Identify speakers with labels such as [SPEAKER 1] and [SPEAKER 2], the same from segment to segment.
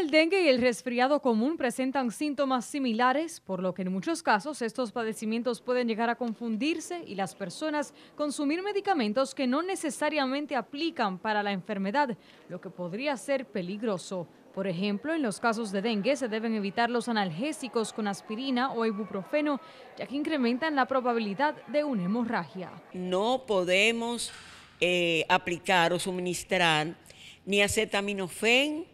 [SPEAKER 1] El dengue y el resfriado común presentan síntomas similares, por lo que en muchos casos estos padecimientos pueden llegar a confundirse y las personas consumir medicamentos que no necesariamente aplican para la enfermedad, lo que podría ser peligroso. Por ejemplo, en los casos de dengue se deben evitar los analgésicos con aspirina o ibuprofeno, ya que incrementan la probabilidad de una hemorragia.
[SPEAKER 2] No podemos eh, aplicar o suministrar ni acetaminofén,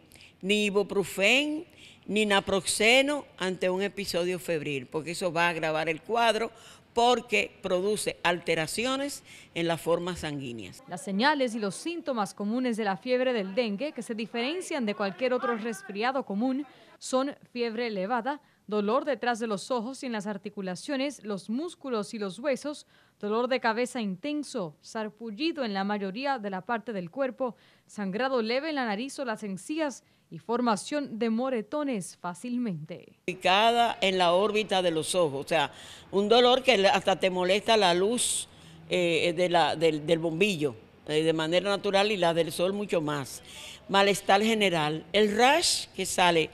[SPEAKER 2] ni ibuprofen, ni naproxeno ante un episodio febril, porque eso va a agravar el cuadro porque produce alteraciones en las formas sanguíneas.
[SPEAKER 1] Las señales y los síntomas comunes de la fiebre del dengue, que se diferencian de cualquier otro resfriado común, son fiebre elevada, dolor detrás de los ojos y en las articulaciones, los músculos y los huesos, dolor de cabeza intenso, sarpullido en la mayoría de la parte del cuerpo, sangrado leve en la nariz o las encías y formación de moretones fácilmente.
[SPEAKER 2] Picada en la órbita de los ojos, o sea, un dolor que hasta te molesta la luz eh, del, bombillo eh, de manera natural y la del sol mucho más. Malestar general, el rash que sale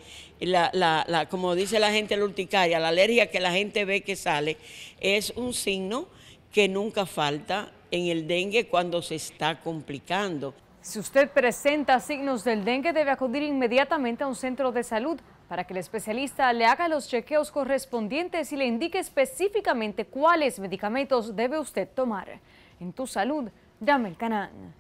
[SPEAKER 2] la, como dice la gente, la urticaria, la alergia que la gente ve que sale, es un signo que nunca falta en el dengue cuando se está complicando.
[SPEAKER 1] Si usted presenta signos del dengue, debe acudir inmediatamente a un centro de salud para que el especialista le haga los chequeos correspondientes y le indique específicamente cuáles medicamentos debe usted tomar. En tu salud, llame el canal.